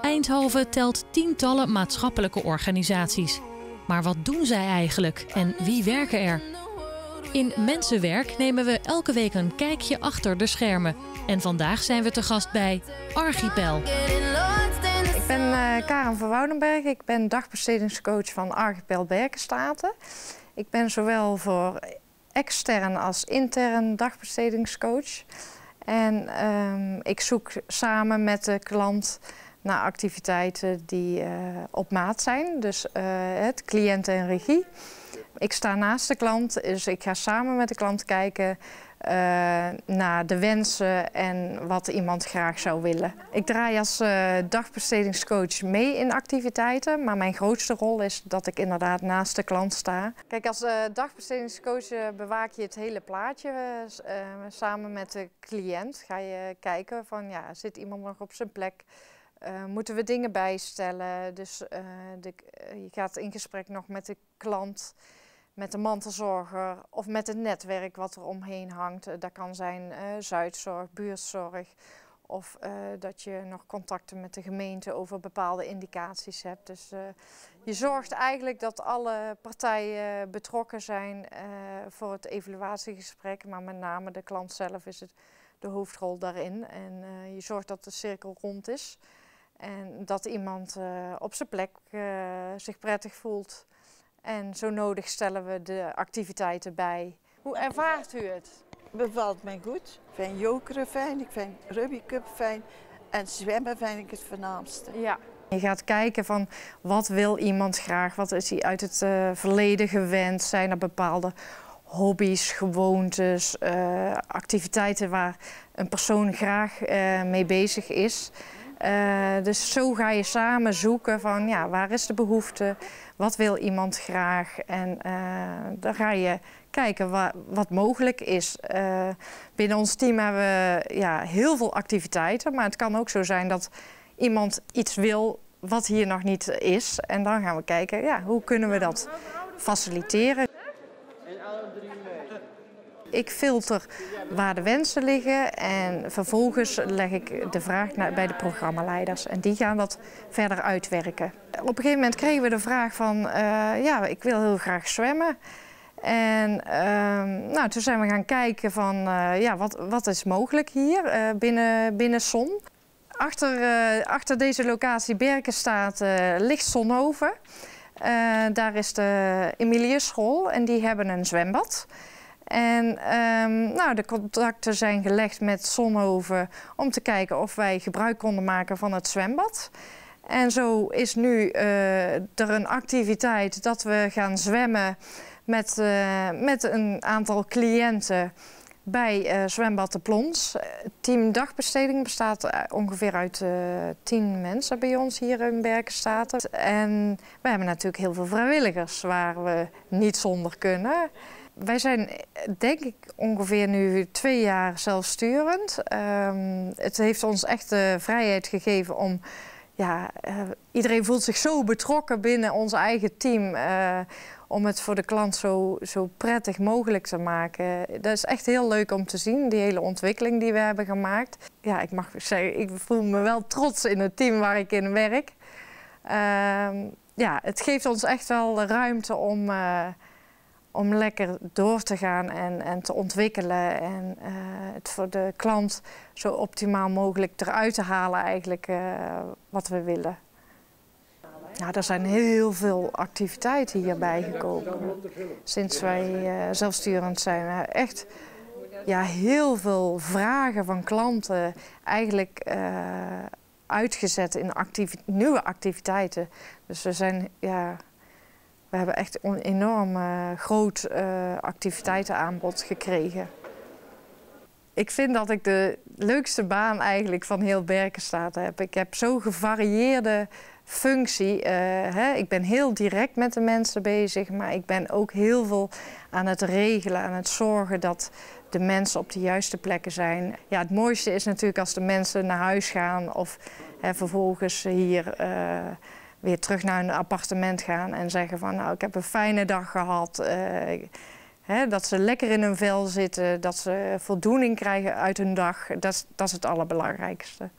Eindhoven telt tientallen maatschappelijke organisaties. Maar wat doen zij eigenlijk en wie werken er? In Mensenwerk nemen we elke week een kijkje achter de schermen. En vandaag zijn we te gast bij Archipel. Ik ben eh, Karen van Woudenberg. Ik ben dagbestedingscoach van Archipel Berkenstaten. Ik ben zowel voor extern als intern dagbestedingscoach. En ehm, ik zoek samen met de klant naar activiteiten die eh, op maat zijn. Dus eh, het cliënt en regie. Ik sta naast de klant, dus ik ga samen met de klant kijken eh, naar de wensen en wat iemand graag zou willen. Ik draai als eh, dagbestedingscoach mee in activiteiten, maar mijn grootste rol is dat ik inderdaad naast de klant sta. Kijk, als eh, dagbestedingscoach bewaak je het hele plaatje samen met de cliënt. Ga je kijken van ja, zit iemand nog op zijn plek? Uh, moeten we dingen bijstellen. Dus de, je gaat in gesprek nog met de klant met de mantelzorger of met het netwerk wat er omheen hangt. Eh, dat kan zijn eh, zuidzorg, buurtzorg of eh, dat je nog contacten met de gemeente over bepaalde indicaties hebt. Dus je zorgt eigenlijk dat alle partijen betrokken zijn voor het evaluatiegesprek, maar met name de klant zelf is het de hoofdrol daarin. En je zorgt dat de cirkel rond is en dat iemand op zijn plek zich prettig voelt. En zo nodig stellen we de activiteiten bij. Hoe ervaart u het? Bevalt mij goed. Ik vind jokeren fijn, ik vind rugbycup fijn en zwemmen vind ik het voornaamste. Ja. Je gaat kijken van wat wil iemand graag, wat is hij uit het eh, verleden gewend, zijn er bepaalde hobby's, gewoontes, eh, activiteiten waar een persoon graag eh, mee bezig is. Eh, dus zo ga je samen zoeken van ja, waar is de behoefte, wat wil iemand graag en eh, dan ga je kijken wat, wat mogelijk is. Eh, binnen ons team hebben we ja, heel veel activiteiten, maar het kan ook zo zijn dat iemand iets wil wat hier nog niet is. En dan gaan we kijken, ja, hoe kunnen we dat faciliteren. Ik filter waar de wensen liggen en vervolgens leg ik de vraag bij de programmaleiders. En die gaan dat verder uitwerken. Op een gegeven moment kregen we de vraag van, eh, ja, ik wil heel graag zwemmen. En ehm, nou, toen zijn we gaan kijken van, eh, ja, wat, wat is mogelijk hier eh, binnen, binnen Son. Achter, achter deze locatie Berkenstaat ligt Sonhoven. daar is de Emilius School en die hebben een zwembad. En ehm, nou, de contacten zijn gelegd met Zonhoven om te kijken of wij gebruik konden maken van het zwembad. En zo is nu eh, er een activiteit dat we gaan zwemmen met, eh, met een aantal cliënten bij eh, Zwembad de Plons. Team Dagbesteding bestaat ongeveer uit tien mensen bij ons hier in Berkenstaten. En we hebben natuurlijk heel veel vrijwilligers waar we niet zonder kunnen wij zijn denk ik ongeveer nu twee jaar zelfsturend. Ehm, het heeft ons echt de vrijheid gegeven om ja, eh, iedereen voelt zich zo betrokken binnen ons eigen team. Eh, om het voor de klant zo, zo prettig mogelijk te maken. Dat is echt heel leuk om te zien, die hele ontwikkeling die we hebben gemaakt. Ja, ik mag zeggen, ik voel me wel trots in het team waar ik in werk. Ehm, ja, het geeft ons echt wel ruimte om eh, om lekker door te gaan en, en te ontwikkelen en eh, het voor de klant zo optimaal mogelijk eruit te halen eigenlijk eh, wat we willen. Nou, er zijn heel veel activiteiten hierbij gekomen. Sinds wij eh, zelfsturend zijn, echt ja, heel veel vragen van klanten eigenlijk uitgezet in nieuwe activiteiten. Dus we zijn ja, we hebben echt een enorm eh, groot eh, activiteitenaanbod gekregen. Ik vind dat ik de leukste baan eigenlijk van heel Berkenstaat heb. Ik heb zo'n gevarieerde functie. Eh, hè. Ik ben heel direct met de mensen bezig, maar ik ben ook heel veel aan het regelen, aan het zorgen dat de mensen op de juiste plekken zijn. Ja, het mooiste is natuurlijk als de mensen naar huis gaan of hè, vervolgens hier weer terug naar hun appartement gaan en zeggen van nou ik heb een fijne dag gehad. Eh, hè, dat ze lekker in hun vel zitten, dat ze voldoening krijgen uit hun dag. Dat, dat is het allerbelangrijkste.